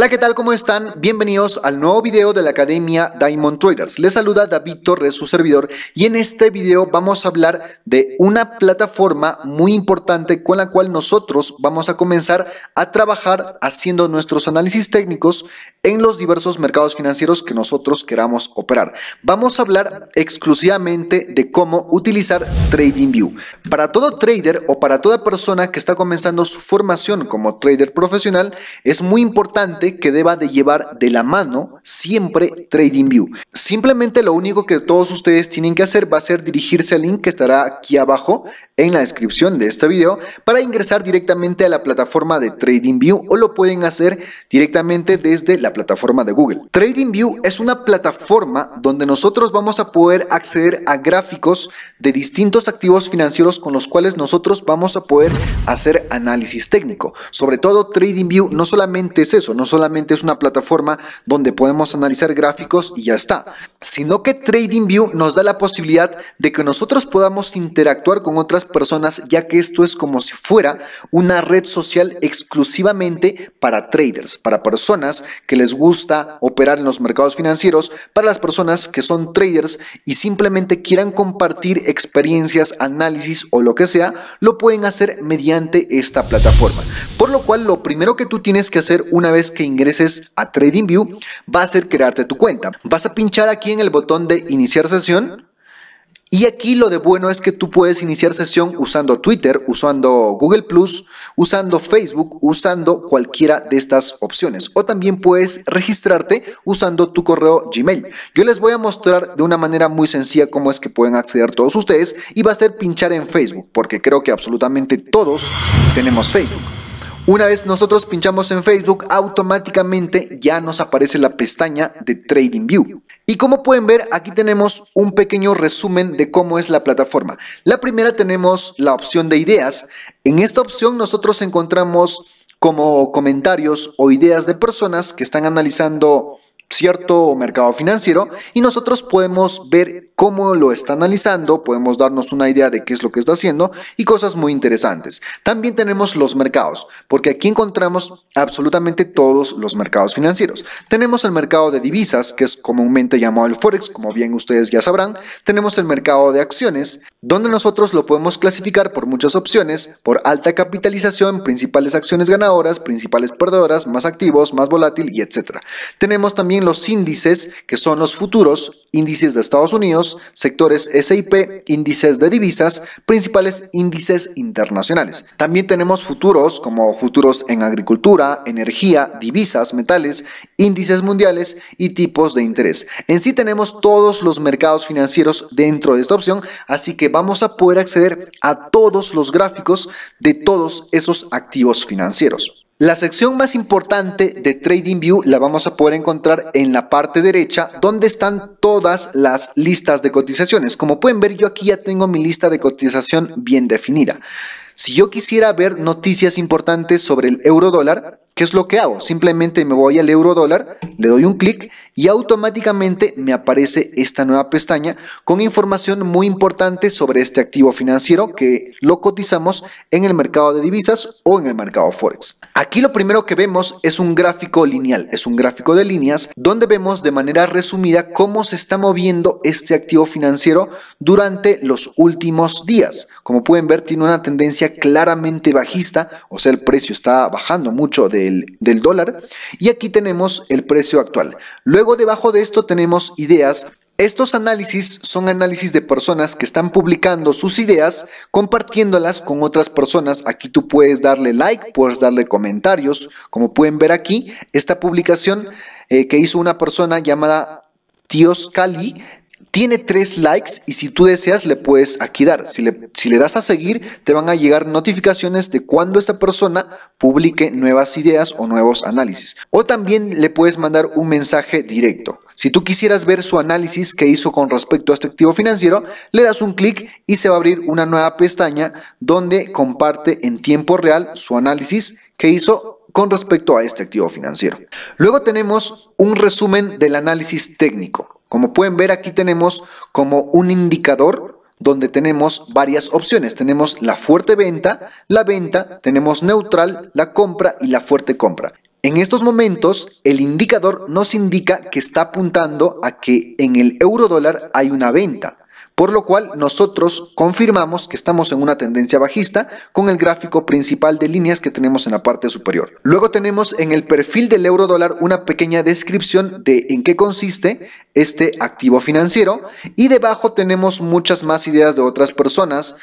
Hola, ¿qué tal? ¿Cómo están? Bienvenidos al nuevo video de la Academia Diamond Traders. Les saluda David Torres, su servidor, y en este video vamos a hablar de una plataforma muy importante con la cual nosotros vamos a comenzar a trabajar haciendo nuestros análisis técnicos en los diversos mercados financieros que nosotros queramos operar. Vamos a hablar exclusivamente de cómo utilizar TradingView. Para todo trader o para toda persona que está comenzando su formación como trader profesional, es muy importante que deba de llevar de la mano siempre TradingView. Simplemente lo único que todos ustedes tienen que hacer va a ser dirigirse al link que estará aquí abajo en la descripción de este video para ingresar directamente a la plataforma de TradingView o lo pueden hacer directamente desde la plataforma de Google. TradingView es una plataforma donde nosotros vamos a poder acceder a gráficos de distintos activos financieros con los cuales nosotros vamos a poder hacer análisis técnico. Sobre todo TradingView no solamente es eso, no solamente es una plataforma donde podemos analizar gráficos y ya está, sino que TradingView nos da la posibilidad de que nosotros podamos interactuar con otras personas, ya que esto es como si fuera una red social exclusivamente para traders, para personas que les gusta operar en los mercados financieros, para las personas que son traders y simplemente quieran compartir experiencias, análisis o lo que sea, lo pueden hacer mediante esta plataforma. Por lo cual, lo primero que tú tienes que hacer una vez que ingreses a TradingView va a ser crearte tu cuenta. Vas a pinchar aquí en el botón de iniciar sesión. Y aquí lo de bueno es que tú puedes iniciar sesión usando Twitter, usando Google Plus, usando Facebook, usando cualquiera de estas opciones. O también puedes registrarte usando tu correo Gmail. Yo les voy a mostrar de una manera muy sencilla cómo es que pueden acceder todos ustedes y va a ser pinchar en Facebook, porque creo que absolutamente todos tenemos Facebook. Una vez nosotros pinchamos en Facebook, automáticamente ya nos aparece la pestaña de TradingView. Y como pueden ver, aquí tenemos un pequeño resumen de cómo es la plataforma. La primera tenemos la opción de ideas. En esta opción nosotros encontramos como comentarios o ideas de personas que están analizando cierto mercado financiero y nosotros podemos ver cómo lo está analizando, podemos darnos una idea de qué es lo que está haciendo y cosas muy interesantes. También tenemos los mercados, porque aquí encontramos absolutamente todos los mercados financieros. Tenemos el mercado de divisas, que es comúnmente llamado el Forex, como bien ustedes ya sabrán. Tenemos el mercado de acciones, donde nosotros lo podemos clasificar por muchas opciones, por alta capitalización, principales acciones ganadoras, principales perdedoras, más activos, más volátil y etcétera, Tenemos también los índices, que son los futuros, índices de Estados Unidos, sectores SIP, índices de divisas, principales índices internacionales. También tenemos futuros como futuros en agricultura, energía, divisas, metales, índices mundiales y tipos de interés. En sí tenemos todos los mercados financieros dentro de esta opción, así que vamos a poder acceder a todos los gráficos de todos esos activos financieros. La sección más importante de TradingView la vamos a poder encontrar en la parte derecha donde están todas las listas de cotizaciones. Como pueden ver yo aquí ya tengo mi lista de cotización bien definida. Si yo quisiera ver noticias importantes sobre el euro dólar, ¿qué es lo que hago? Simplemente me voy al euro dólar, le doy un clic y automáticamente me aparece esta nueva pestaña con información muy importante sobre este activo financiero que lo cotizamos en el mercado de divisas o en el mercado Forex. Aquí lo primero que vemos es un gráfico lineal, es un gráfico de líneas donde vemos de manera resumida cómo se está moviendo este activo financiero durante los últimos días. Como pueden ver tiene una tendencia claramente bajista, o sea el precio está bajando mucho del, del dólar y aquí tenemos el precio actual. Luego Luego debajo de esto tenemos ideas. Estos análisis son análisis de personas que están publicando sus ideas, compartiéndolas con otras personas. Aquí tú puedes darle like, puedes darle comentarios. Como pueden ver aquí, esta publicación eh, que hizo una persona llamada Tios Cali tiene tres likes y si tú deseas le puedes aquí dar. Si le, das a seguir, te van a llegar notificaciones de cuando esta persona publique nuevas ideas o nuevos análisis. O también le puedes mandar un mensaje directo. Si tú quisieras ver su análisis que hizo con respecto a este activo financiero, le das un clic y se va a abrir una nueva pestaña donde comparte en tiempo real su análisis que hizo con respecto a este activo financiero. Luego tenemos un resumen del análisis técnico. Como pueden ver aquí tenemos como un indicador donde tenemos varias opciones. Tenemos la fuerte venta, la venta, tenemos neutral, la compra y la fuerte compra. En estos momentos, el indicador nos indica que está apuntando a que en el euro dólar hay una venta por lo cual nosotros confirmamos que estamos en una tendencia bajista con el gráfico principal de líneas que tenemos en la parte superior. Luego tenemos en el perfil del euro dólar una pequeña descripción de en qué consiste este activo financiero y debajo tenemos muchas más ideas de otras personas,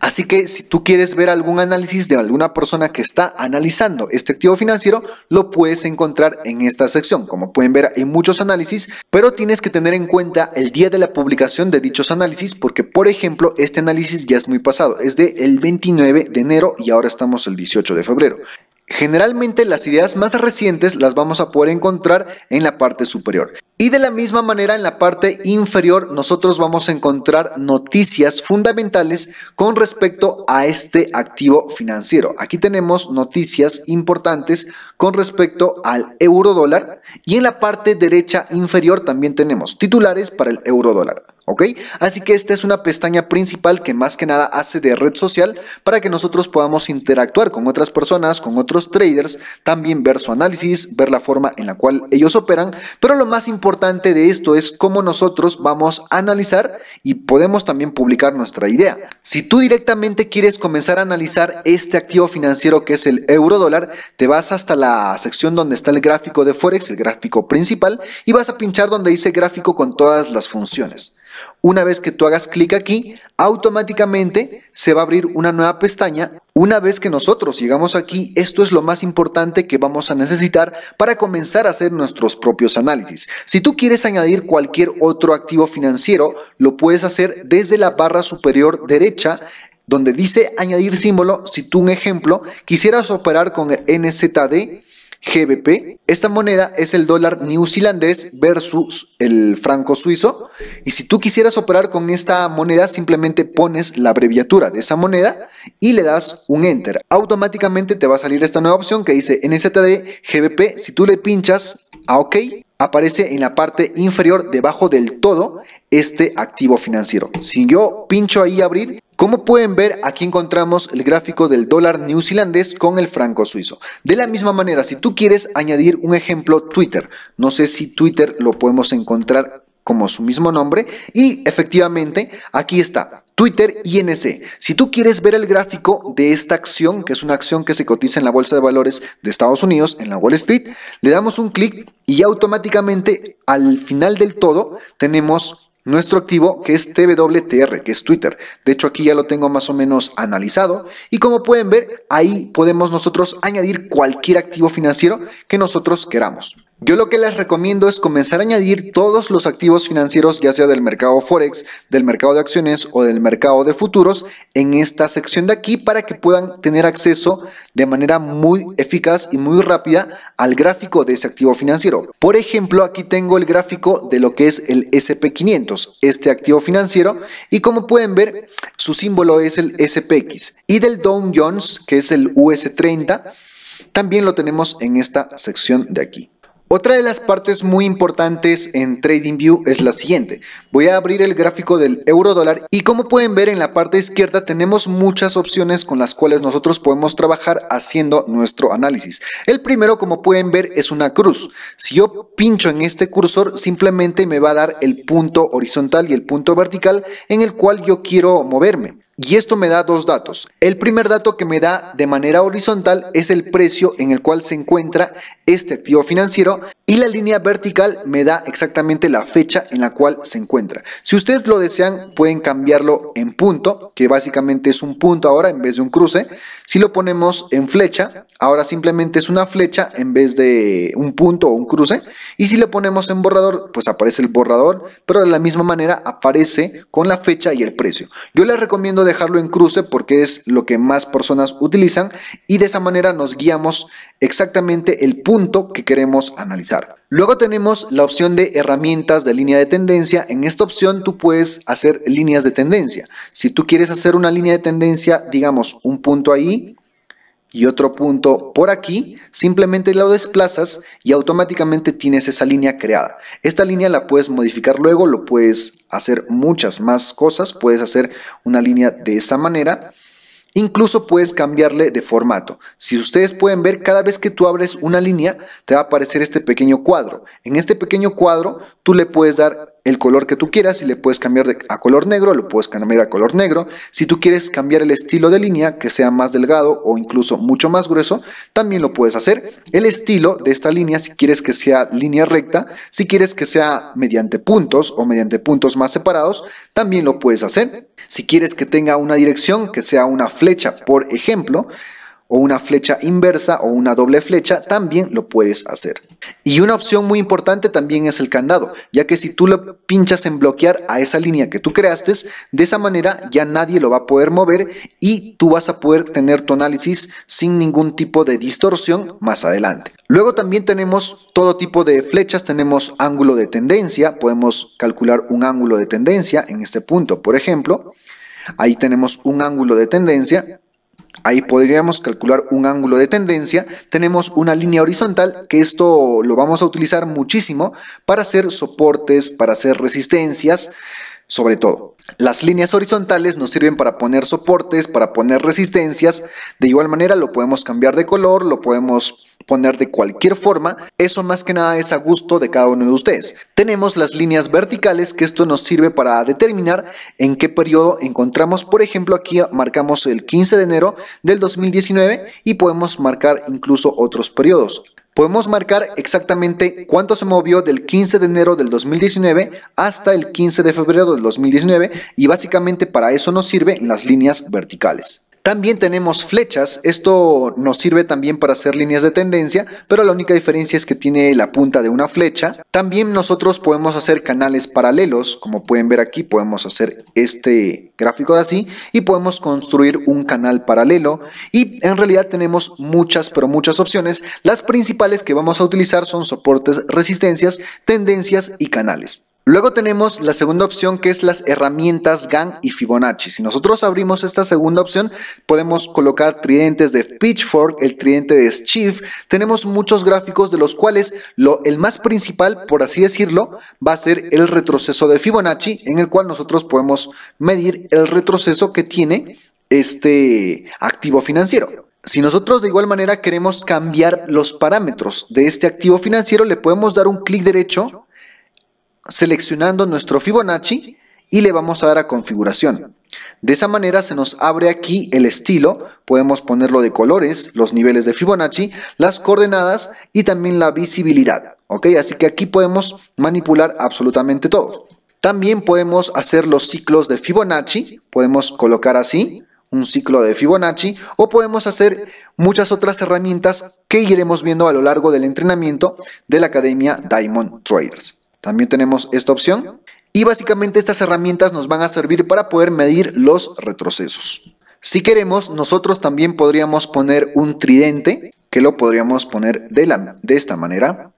así que si tú quieres ver algún análisis de alguna persona que está analizando este activo financiero, lo puedes encontrar en esta sección. Como pueden ver hay muchos análisis, pero tienes que tener en cuenta el día de la publicación de dichos análisis porque, por ejemplo, este análisis ya es muy pasado, es del el 29 de enero y ahora estamos el 18 de febrero. Generalmente las ideas más recientes las vamos a poder encontrar en la parte superior. Y de la misma manera en la parte inferior nosotros vamos a encontrar noticias fundamentales con respecto a este activo financiero. Aquí tenemos noticias importantes con respecto al euro dólar y en la parte derecha inferior también tenemos titulares para el euro dólar. Así que esta es una pestaña principal que más que nada hace de red social para que nosotros podamos interactuar con otras personas, con otros traders, también ver su análisis, ver la forma en la cual ellos operan, pero lo más importante de esto es cómo nosotros vamos a analizar y podemos también publicar nuestra idea. Si tú directamente quieres comenzar a analizar este activo financiero que es el euro dólar, te vas hasta la sección donde está el gráfico de Forex, el gráfico principal, y vas a pinchar donde dice gráfico con todas las funciones. Una vez que tú hagas clic aquí, automáticamente se va a abrir una nueva pestaña. Una vez que nosotros llegamos aquí, esto es lo más importante que vamos a necesitar para comenzar a hacer nuestros propios análisis. Si tú quieres añadir cualquier otro activo financiero, lo puedes hacer desde la barra superior derecha donde dice añadir símbolo, si tú un ejemplo quisieras operar con el NZD, GBP. Esta moneda es el dólar neozelandés versus el franco suizo. Y si tú quisieras operar con esta moneda, simplemente pones la abreviatura de esa moneda y le das un enter. Automáticamente te va a salir esta nueva opción que dice NZD GBP. Si tú le pinchas a OK, aparece en la parte inferior debajo del todo este activo financiero. Si yo pincho ahí abrir, como pueden ver, aquí encontramos el gráfico del dólar neozelandés con el franco suizo. De la misma manera, si tú quieres añadir un ejemplo Twitter, no sé si Twitter lo podemos encontrar como su mismo nombre y efectivamente aquí está Twitter INC. Si tú quieres ver el gráfico de esta acción, que es una acción que se cotiza en la Bolsa de Valores de Estados Unidos, en la Wall Street, le damos un clic y automáticamente al final del todo tenemos nuestro activo que es TWTR, que es Twitter. De hecho, aquí ya lo tengo más o menos analizado. Y como pueden ver, ahí podemos nosotros añadir cualquier activo financiero que nosotros queramos. Yo lo que les recomiendo es comenzar a añadir todos los activos financieros, ya sea del mercado Forex, del mercado de acciones o del mercado de futuros, en esta sección de aquí para que puedan tener acceso de manera muy eficaz y muy rápida al gráfico de ese activo financiero. Por ejemplo, aquí tengo el gráfico de lo que es el SP500, este activo financiero, y como pueden ver, su símbolo es el SPX. Y del Dow Jones, que es el US30, también lo tenemos en esta sección de aquí. Otra de las partes muy importantes en TradingView es la siguiente. Voy a abrir el gráfico del euro dólar y como pueden ver en la parte izquierda tenemos muchas opciones con las cuales nosotros podemos trabajar haciendo nuestro análisis. El primero como pueden ver es una cruz. Si yo pincho en este cursor simplemente me va a dar el punto horizontal y el punto vertical en el cual yo quiero moverme. Y esto me da dos datos. El primer dato que me da de manera horizontal es el precio en el cual se encuentra este activo financiero y la línea vertical me da exactamente la fecha en la cual se encuentra. Si ustedes lo desean pueden cambiarlo en punto, que básicamente es un punto ahora en vez de un cruce. Si lo ponemos en flecha, ahora simplemente es una flecha en vez de un punto o un cruce. Y si le ponemos en borrador, pues aparece el borrador, pero de la misma manera aparece con la fecha y el precio. Yo les recomiendo dejarlo en cruce porque es lo que más personas utilizan y de esa manera nos guiamos exactamente el punto que queremos analizar. Luego tenemos la opción de herramientas de línea de tendencia. En esta opción tú puedes hacer líneas de tendencia. Si tú quieres hacer una línea de tendencia, digamos un punto ahí, y otro punto por aquí, simplemente lo desplazas y automáticamente tienes esa línea creada. Esta línea la puedes modificar luego, lo puedes hacer muchas más cosas, puedes hacer una línea de esa manera Incluso puedes cambiarle de formato. Si ustedes pueden ver, cada vez que tú abres una línea, te va a aparecer este pequeño cuadro. En este pequeño cuadro, tú le puedes dar el color que tú quieras, si le puedes cambiar a color negro, lo puedes cambiar a color negro. Si tú quieres cambiar el estilo de línea, que sea más delgado o incluso mucho más grueso, también lo puedes hacer. El estilo de esta línea, si quieres que sea línea recta, si quieres que sea mediante puntos o mediante puntos más separados, también lo puedes hacer. Si quieres que tenga una dirección, que sea una flecha, por ejemplo, o una flecha inversa o una doble flecha, también lo puedes hacer. Y una opción muy importante también es el candado, ya que si tú lo pinchas en bloquear a esa línea que tú creaste, de esa manera ya nadie lo va a poder mover y tú vas a poder tener tu análisis sin ningún tipo de distorsión más adelante. Luego también tenemos todo tipo de flechas, tenemos ángulo de tendencia, podemos calcular un ángulo de tendencia en este punto, por ejemplo. Ahí tenemos un ángulo de tendencia. Ahí podríamos calcular un ángulo de tendencia. Tenemos una línea horizontal, que esto lo vamos a utilizar muchísimo para hacer soportes, para hacer resistencias sobre todo. Las líneas horizontales nos sirven para poner soportes, para poner resistencias. De igual manera lo podemos cambiar de color, lo podemos poner de cualquier forma. Eso más que nada es a gusto de cada uno de ustedes. Tenemos las líneas verticales que esto nos sirve para determinar en qué periodo encontramos. Por ejemplo, aquí marcamos el 15 de enero del 2019 y podemos marcar incluso otros periodos. Podemos marcar exactamente cuánto se movió del 15 de enero del 2019 hasta el 15 de febrero del 2019 y básicamente para eso nos sirven las líneas verticales. También tenemos flechas, esto nos sirve también para hacer líneas de tendencia, pero la única diferencia es que tiene la punta de una flecha. También nosotros podemos hacer canales paralelos, como pueden ver aquí podemos hacer este gráfico de así y podemos construir un canal paralelo y en realidad tenemos muchas pero muchas opciones. Las principales que vamos a utilizar son soportes, resistencias, tendencias y canales. Luego tenemos la segunda opción que es las herramientas GAN y Fibonacci. Si nosotros abrimos esta segunda opción, podemos colocar tridentes de Pitchfork, el tridente de Schiff. Tenemos muchos gráficos de los cuales el más principal, por así decirlo, va a ser el retroceso de Fibonacci, en el cual nosotros podemos medir el retroceso que tiene este activo financiero. Si nosotros de igual manera queremos cambiar los parámetros de este activo financiero, le podemos dar un clic derecho seleccionando nuestro Fibonacci y le vamos a dar a configuración. De esa manera se nos abre aquí el estilo, podemos ponerlo de colores, los niveles de Fibonacci, las coordenadas y también la visibilidad. ¿ok? Así que aquí podemos manipular absolutamente todo. También podemos hacer los ciclos de Fibonacci, podemos colocar así un ciclo de Fibonacci o podemos hacer muchas otras herramientas que iremos viendo a lo largo del entrenamiento de la Academia Diamond Traders. También tenemos esta opción. Y básicamente estas herramientas nos van a servir para poder medir los retrocesos. Si queremos, nosotros también podríamos poner un tridente, que lo podríamos poner de, la, de esta manera,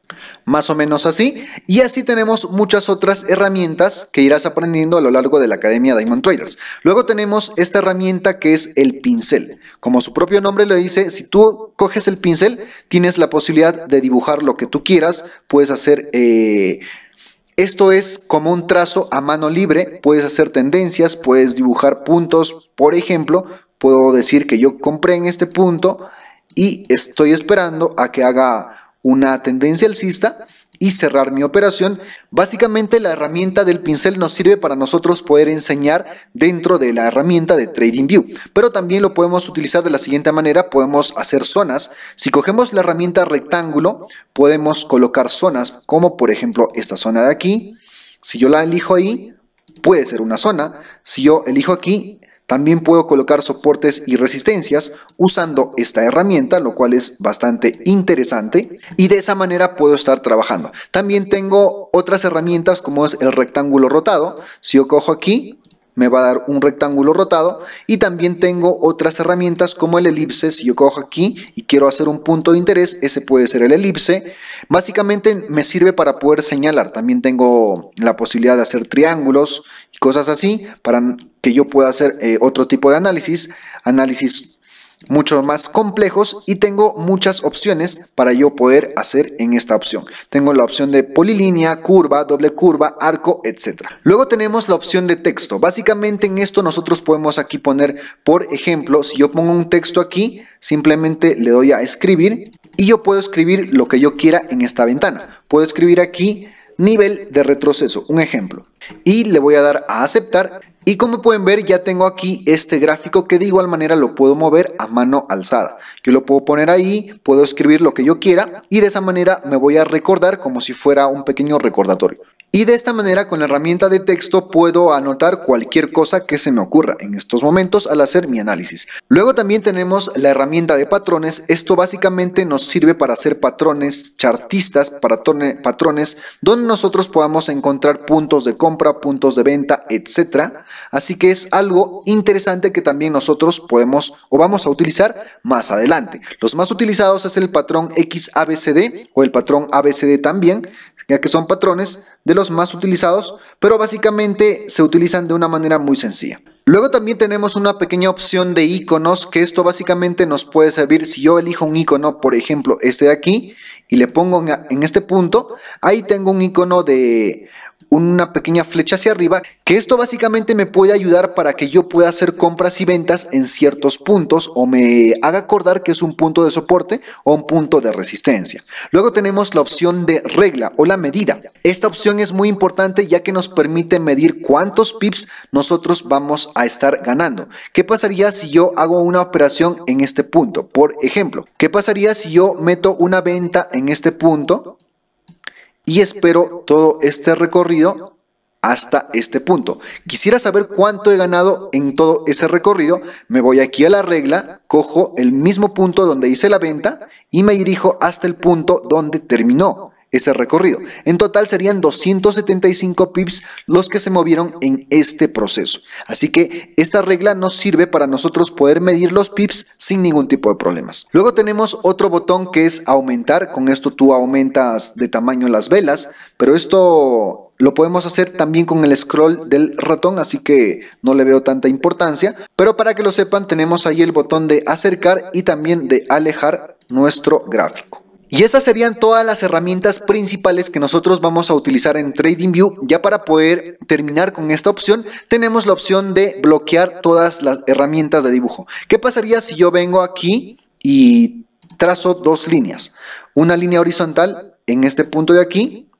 más o menos así. Y así tenemos muchas otras herramientas que irás aprendiendo a lo largo de la Academia Diamond Traders. Luego tenemos esta herramienta que es el pincel. Como su propio nombre lo dice, si tú coges el pincel, tienes la posibilidad de dibujar lo que tú quieras. Puedes hacer... Eh, esto es como un trazo a mano libre, puedes hacer tendencias, puedes dibujar puntos, por ejemplo, puedo decir que yo compré en este punto y estoy esperando a que haga una tendencia alcista y cerrar mi operación. Básicamente la herramienta del pincel nos sirve para nosotros poder enseñar dentro de la herramienta de TradingView, pero también lo podemos utilizar de la siguiente manera, podemos hacer zonas. Si cogemos la herramienta rectángulo, podemos colocar zonas como por ejemplo esta zona de aquí. Si yo la elijo ahí, puede ser una zona. Si yo elijo aquí, también puedo colocar soportes y resistencias usando esta herramienta, lo cual es bastante interesante. Y de esa manera puedo estar trabajando. También tengo otras herramientas como es el rectángulo rotado. Si yo cojo aquí, me va a dar un rectángulo rotado y también tengo otras herramientas como el elipse, si yo cojo aquí y quiero hacer un punto de interés, ese puede ser el elipse, básicamente me sirve para poder señalar, también tengo la posibilidad de hacer triángulos y cosas así para que yo pueda hacer eh, otro tipo de análisis, análisis mucho más complejos y tengo muchas opciones para yo poder hacer en esta opción. Tengo la opción de polilínea, curva, doble curva, arco, etc. Luego tenemos la opción de texto. Básicamente en esto nosotros podemos aquí poner, por ejemplo, si yo pongo un texto aquí, simplemente le doy a escribir y yo puedo escribir lo que yo quiera en esta ventana. Puedo escribir aquí nivel de retroceso, un ejemplo. Y le voy a dar a aceptar y como pueden ver ya tengo aquí este gráfico que de igual manera lo puedo mover a mano alzada. Yo lo puedo poner ahí, puedo escribir lo que yo quiera y de esa manera me voy a recordar como si fuera un pequeño recordatorio. Y de esta manera con la herramienta de texto puedo anotar cualquier cosa que se me ocurra en estos momentos al hacer mi análisis. Luego también tenemos la herramienta de patrones. Esto básicamente nos sirve para hacer patrones chartistas, para patrones donde nosotros podamos encontrar puntos de compra, puntos de venta, etc. Así que es algo interesante que también nosotros podemos o vamos a utilizar más adelante. Los más utilizados es el patrón XABCD o el patrón ABCD también, ya que son patrones de los más utilizados, pero básicamente se utilizan de una manera muy sencilla. Luego también tenemos una pequeña opción de iconos que esto básicamente nos puede servir si yo elijo un icono, por ejemplo este de aquí, y le pongo en este punto, ahí tengo un icono de una pequeña flecha hacia arriba, que esto básicamente me puede ayudar para que yo pueda hacer compras y ventas en ciertos puntos o me haga acordar que es un punto de soporte o un punto de resistencia. Luego tenemos la opción de regla o la medida. Esta opción es muy importante ya que nos permite medir cuántos pips nosotros vamos a estar ganando. ¿Qué pasaría si yo hago una operación en este punto? Por ejemplo, ¿qué pasaría si yo meto una venta en este punto? y espero todo este recorrido hasta este punto. Quisiera saber cuánto he ganado en todo ese recorrido. Me voy aquí a la regla, cojo el mismo punto donde hice la venta y me dirijo hasta el punto donde terminó ese recorrido. En total serían 275 pips los que se movieron en este proceso. Así que esta regla nos sirve para nosotros poder medir los pips sin ningún tipo de problemas. Luego tenemos otro botón que es aumentar. Con esto tú aumentas de tamaño las velas, pero esto lo podemos hacer también con el scroll del ratón, así que no le veo tanta importancia. Pero para que lo sepan, tenemos ahí el botón de acercar y también de alejar nuestro gráfico. Y esas serían todas las herramientas principales que nosotros vamos a utilizar en TradingView. Ya para poder terminar con esta opción, tenemos la opción de bloquear todas las herramientas de dibujo. ¿Qué pasaría si yo vengo aquí y trazo dos líneas? Una línea horizontal en este punto de aquí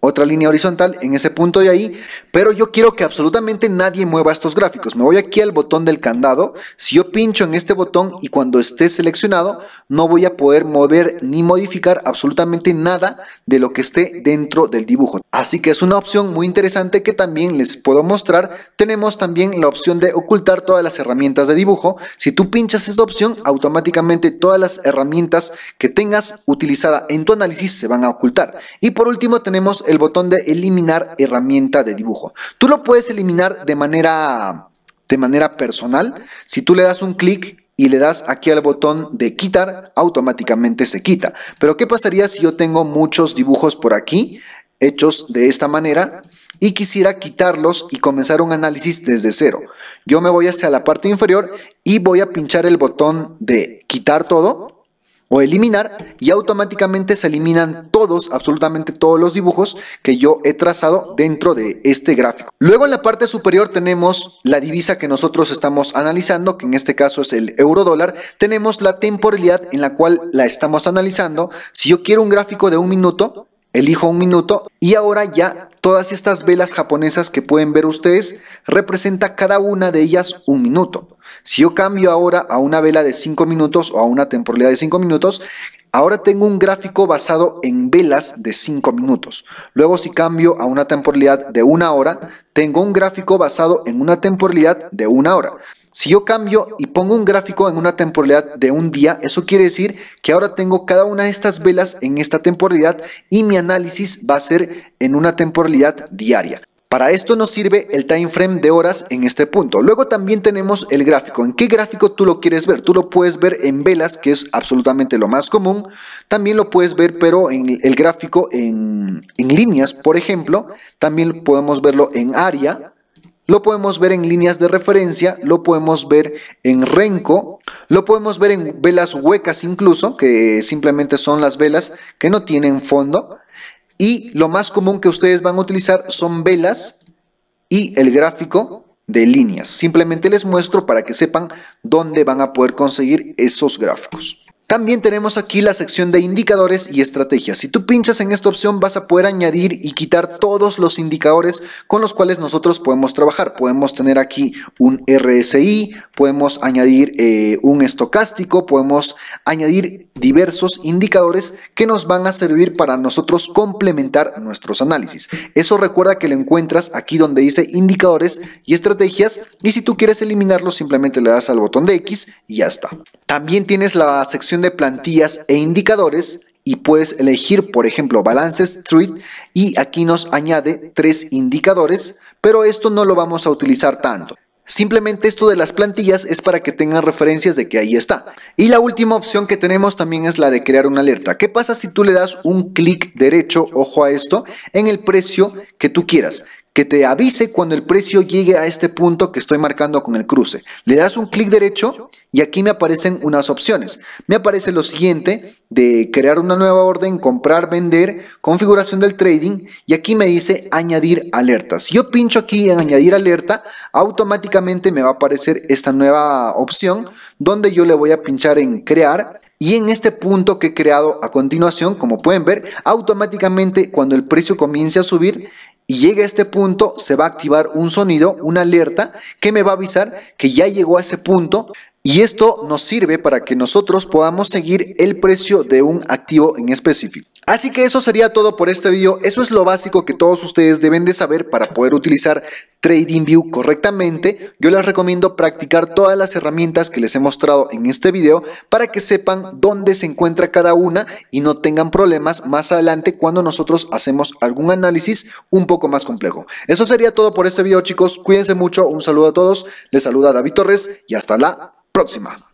otra línea horizontal en ese punto de ahí, pero yo quiero que absolutamente nadie mueva estos gráficos. Me voy aquí al botón del candado, si yo pincho en este botón y cuando esté seleccionado, no voy a poder mover ni modificar absolutamente nada de lo que esté dentro del dibujo. Así que es una opción muy interesante que también les puedo mostrar. Tenemos también la opción de ocultar todas las herramientas de dibujo. Si tú pinchas esta opción, automáticamente todas las herramientas que tengas utilizada en tu análisis se van a ocultar. Y por último tenemos el botón de eliminar herramienta de dibujo. Tú lo puedes eliminar de manera, de manera personal. Si tú le das un clic y le das aquí al botón de quitar, automáticamente se quita. Pero ¿qué pasaría si yo tengo muchos dibujos por aquí hechos de esta manera? y quisiera quitarlos y comenzar un análisis desde cero. Yo me voy hacia la parte inferior y voy a pinchar el botón de quitar todo o eliminar y automáticamente se eliminan todos, absolutamente todos los dibujos que yo he trazado dentro de este gráfico. Luego en la parte superior tenemos la divisa que nosotros estamos analizando, que en este caso es el euro dólar. Tenemos la temporalidad en la cual la estamos analizando. Si yo quiero un gráfico de un minuto, Elijo un minuto y ahora ya todas estas velas japonesas que pueden ver ustedes representa cada una de ellas un minuto. Si yo cambio ahora a una vela de 5 minutos o a una temporalidad de 5 minutos, ahora tengo un gráfico basado en velas de 5 minutos. Luego si cambio a una temporalidad de una hora, tengo un gráfico basado en una temporalidad de una hora. Si yo cambio y pongo un gráfico en una temporalidad de un día, eso quiere decir que ahora tengo cada una de estas velas en esta temporalidad y mi análisis va a ser en una temporalidad diaria. Para esto nos sirve el time frame de horas en este punto. Luego también tenemos el gráfico. ¿En qué gráfico tú lo quieres ver? Tú lo puedes ver en velas, que es absolutamente lo más común. También lo puedes ver, pero en el gráfico en, líneas, por ejemplo. También podemos verlo en área lo podemos ver en líneas de referencia, lo podemos ver en renco, lo podemos ver en velas huecas incluso, que simplemente son las velas que no tienen fondo. Y lo más común que ustedes van a utilizar son velas y el gráfico de líneas. Simplemente les muestro para que sepan dónde van a poder conseguir esos gráficos. También tenemos aquí la sección de indicadores y estrategias. Si tú pinchas en esta opción vas a poder añadir y quitar todos los indicadores con los cuales nosotros podemos trabajar. Podemos tener aquí un RSI, podemos añadir eh, un estocástico, podemos añadir diversos indicadores que nos van a servir para nosotros complementar nuestros análisis. Eso recuerda que lo encuentras aquí donde dice indicadores y estrategias y si tú quieres eliminarlo simplemente le das al botón de X y ya está. También tienes la sección de plantillas e indicadores y puedes elegir, por ejemplo, Balance Street y aquí nos añade tres indicadores, pero esto no lo vamos a utilizar tanto. Simplemente esto de las plantillas es para que tengan referencias de que ahí está. Y la última opción que tenemos también es la de crear una alerta. ¿Qué pasa si tú le das un clic derecho, ojo a esto, en el precio que tú quieras? que te avise cuando el precio llegue a este punto que estoy marcando con el cruce. Le das un clic derecho y aquí me aparecen unas opciones. Me aparece lo siguiente de crear una nueva orden, comprar, vender, configuración del trading y aquí me dice añadir alertas. Si yo pincho aquí en añadir alerta, automáticamente me va a aparecer esta nueva opción donde yo le voy a pinchar en crear y en este punto que he creado a continuación, como pueden ver, automáticamente cuando el precio comience a subir, y llegue a este punto, se va a activar un sonido, una alerta que me va a avisar que ya llegó a ese punto. Y esto nos sirve para que nosotros podamos seguir el precio de un activo en específico. Así que eso sería todo por este video, eso es lo básico que todos ustedes deben de saber para poder utilizar TradingView correctamente, yo les recomiendo practicar todas las herramientas que les he mostrado en este video para que sepan dónde se encuentra cada una y no tengan problemas más adelante cuando nosotros hacemos algún análisis un poco más complejo. Eso sería todo por este video chicos, cuídense mucho, un saludo a todos, les saluda David Torres y hasta la próxima.